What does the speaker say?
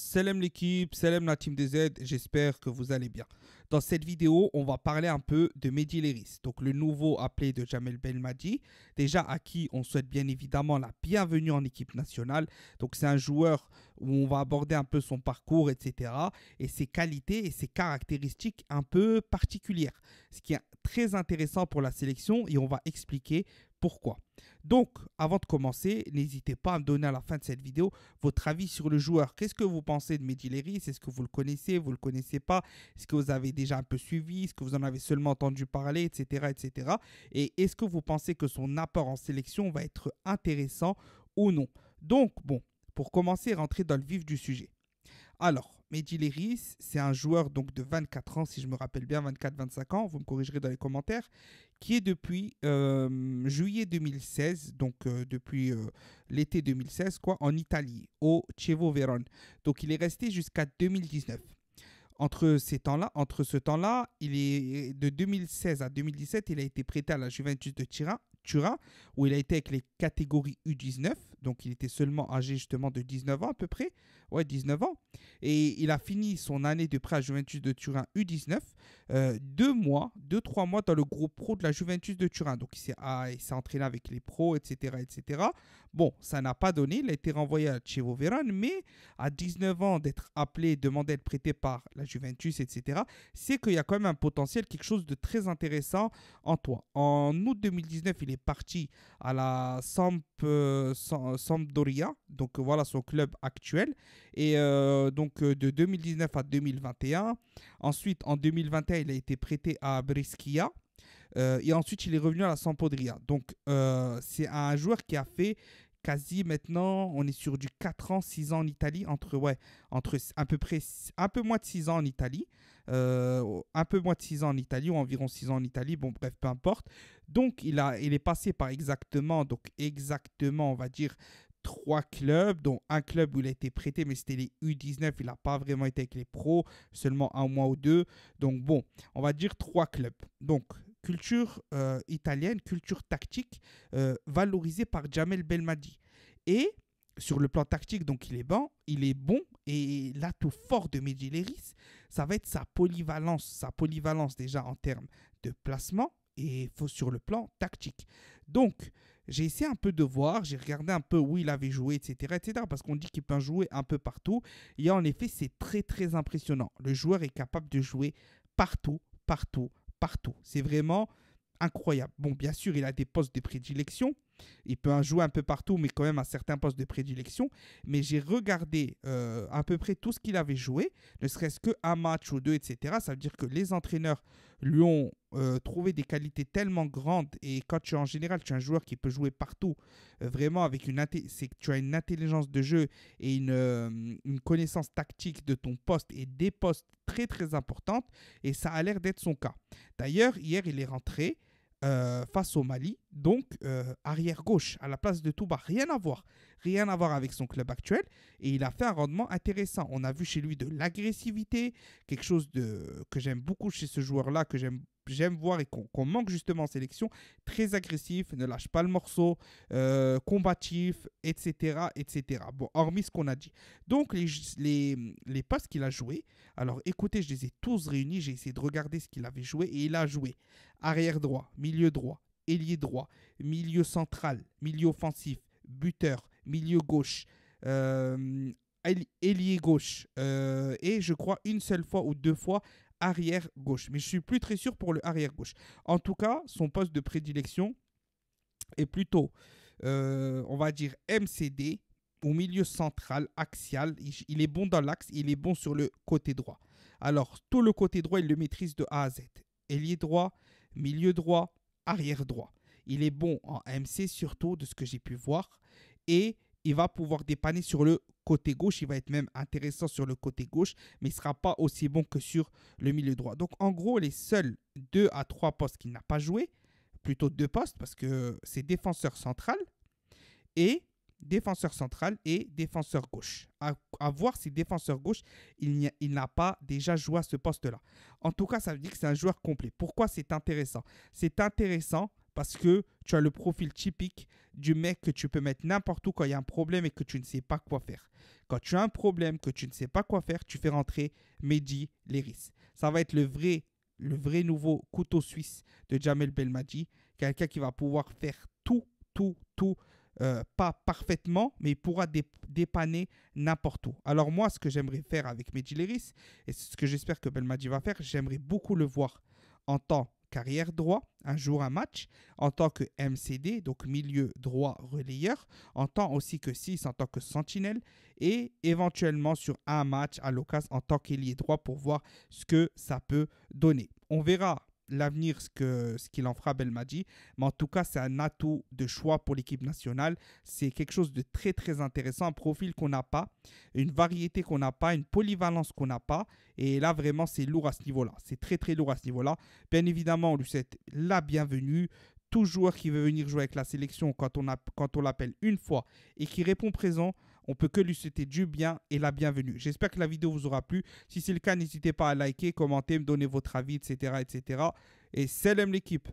Salam l'équipe, salam la team des aides, j'espère que vous allez bien. Dans cette vidéo, on va parler un peu de Mehdi Léris, donc le nouveau appelé de Jamel Belmadi, déjà à qui on souhaite bien évidemment la bienvenue en équipe nationale. Donc c'est un joueur où on va aborder un peu son parcours, etc. et ses qualités et ses caractéristiques un peu particulières, ce qui est très intéressant pour la sélection et on va expliquer pourquoi. Donc, avant de commencer, n'hésitez pas à me donner à la fin de cette vidéo votre avis sur le joueur. Qu'est-ce que vous pensez de Mediléris? Est-ce que vous le connaissez Vous ne le connaissez pas Est-ce que vous avez déjà un peu suivi Est-ce que vous en avez seulement entendu parler Etc. etc. Et est-ce que vous pensez que son apport en sélection va être intéressant ou non Donc, bon, pour commencer, rentrer dans le vif du sujet. Alors, Mehdi c'est un joueur donc de 24 ans, si je me rappelle bien, 24-25 ans, vous me corrigerez dans les commentaires, qui est depuis euh, juillet 2016, donc euh, depuis euh, l'été 2016, quoi, en Italie, au Chievo Verone. Donc il est resté jusqu'à 2019. Entre, ces temps-là, entre ce temps-là, il est de 2016 à 2017, il a été prêté à la Juventus de Turin, Turin où il a été avec les catégories U19 donc il était seulement âgé justement de 19 ans à peu près, ouais 19 ans, et il a fini son année de prêt à Juventus de Turin U19, euh, deux mois, deux trois mois dans le groupe pro de la Juventus de Turin, donc il s'est, ah, entraîné avec les pros, etc., etc. Bon, ça n'a pas donné, il a été renvoyé à Chievo mais à 19 ans d'être appelé, demandé à être prêté par la Juventus, etc., c'est qu'il y a quand même un potentiel, quelque chose de très intéressant en toi. En août 2019, il est parti à la Samp, euh, Samp euh, Sampdoria, donc euh, voilà son club actuel, et euh, donc de 2019 à 2021. Ensuite, en 2021, il a été prêté à Brescia. et ensuite, il est revenu à la Sampdoria. Donc, c'est un joueur qui a fait quasi maintenant, on est sur du 4 ans, 6 ans en Italie, entre, ouais, entre à peu près un peu moins de 6 ans en Italie, euh, un peu moins de 6 ans en Italie, ou environ 6 ans en Italie, bon, bref, peu importe. Donc, il, a, il est passé par exactement, donc exactement, on va dire, 3 clubs, dont un club où il a été prêté, mais c'était les U19, il n'a pas vraiment été avec les pros, seulement un mois ou deux. Donc bon, on va dire 3 clubs. Donc culture euh, italienne, culture tactique euh, valorisée par Jamel Belmadi. Et sur le plan tactique, donc il est bon, il est bon. Et l'atout fort de Medjeleris, ça va être sa polyvalence, sa polyvalence déjà en termes de placement et sur le plan tactique. Donc, j'ai essayé un peu de voir, j'ai regardé un peu où il avait joué, etc. etc. parce qu'on dit qu'il peut jouer un peu partout. Et en effet, c'est très très impressionnant. Le joueur est capable de jouer partout, partout, partout. C'est vraiment incroyable. Bon, bien sûr, il a des postes de prédilection, il peut jouer un peu partout, mais quand même à certains postes de prédilection. Mais j'ai regardé euh, à peu près tout ce qu'il avait joué, ne serait-ce qu'un match ou deux, etc. Ça veut dire que les entraîneurs lui ont euh, trouvé des qualités tellement grandes. Et quand tu es en général, tu es un joueur qui peut jouer partout, euh, vraiment, avec une c'est que tu as une intelligence de jeu et une, une connaissance tactique de ton poste et des postes très très importantes. Et ça a l'air d'être son cas. D'ailleurs, hier, il est rentré. Euh, face au Mali, donc euh, arrière gauche à la place de Touba. Rien à voir, rien à voir avec son club actuel. Et il a fait un rendement intéressant. On a vu chez lui de l'agressivité, quelque chose de, que j'aime beaucoup chez ce joueur-là, que j'aime j'aime voir et qu'on manque justement en sélection. Très agressif, ne lâche pas le morceau, euh, combatif, etc., etc. Bon, hormis ce qu'on a dit. Donc, les, les, passes qu'il a jouées, alors écoutez, je les ai tous réunis, j'ai essayé de regarder ce qu'il avait joué et il a joué arrière droit, milieu droit, ailier droit, milieu central, milieu offensif, buteur, milieu gauche, euh, ailier gauche. Euh, et je crois une seule fois ou deux fois arrière gauche. Mais je suis plus très sûr pour le arrière gauche. En tout cas, son poste de prédilection est plutôt, euh, on va dire, MCD, au milieu central, axial. Il est bon dans l'axe, il est bon sur le côté droit. Alors, tout le côté droit, il le maîtrise de A à Z. Ailier droit, milieu droit, arrière droit. Il est bon en MC, surtout de ce que j'ai pu voir. Et il va pouvoir dépanner sur le côté gauche. Il va être même intéressant sur le côté gauche, mais il ne sera pas aussi bon que sur le milieu droit. Donc en gros, les seuls deux à trois postes qu'il n'a pas joué, plutôt deux postes, parce que c'est défenseur central et défenseur central et défenseur gauche. À, à voir si défenseur gauche, il n'a pas déjà joué à ce poste-là. En tout cas, ça veut dire que c'est un joueur complet. Pourquoi c'est intéressant C'est intéressant parce que tu as le profil typique du mec que tu peux mettre n'importe où quand il y a un problème et que tu ne sais pas quoi faire. Quand tu as un problème, que tu ne sais pas quoi faire, tu fais rentrer Mehdi Leris. Ça va être le vrai, le vrai nouveau couteau suisse de Jamel Belmadi. Quelqu'un qui va pouvoir faire tout, tout, tout. Euh, pas parfaitement, mais il pourra dépanner n'importe où. Alors moi, ce que j'aimerais faire avec Mehdi Leris, et ce que j'espère que Belmadi va faire, j'aimerais beaucoup le voir en tant carrière droit, un jour un match, en tant que MCD, donc milieu droit relayeur, en tant aussi que 6 en tant que sentinelle, et éventuellement sur un match à l'occasion en tant qu'ailier droit pour voir ce que ça peut donner. On verra l'avenir ce qu'il ce qu'il en fera Belmadi. Mais en tout cas, c'est un atout de choix pour l'équipe nationale. C'est quelque chose de très très intéressant, un profil qu'on n'a pas, une variété qu'on n'a pas, une polyvalence qu'on n'a pas. Et là, vraiment, c'est lourd à ce niveau-là. C'est très très lourd à ce niveau-là. Bien évidemment, on lui souhaite la bienvenue. Tout joueur qui veut venir jouer avec la sélection quand on, l'appelle une fois et qui répond présent, on peut que lui souhaiter du bien et la bienvenue. J'espère que la vidéo vous aura plu. Si c'est le cas, n'hésitez pas à liker, commenter, me donner votre avis, etc. etc. Et salam l'équipe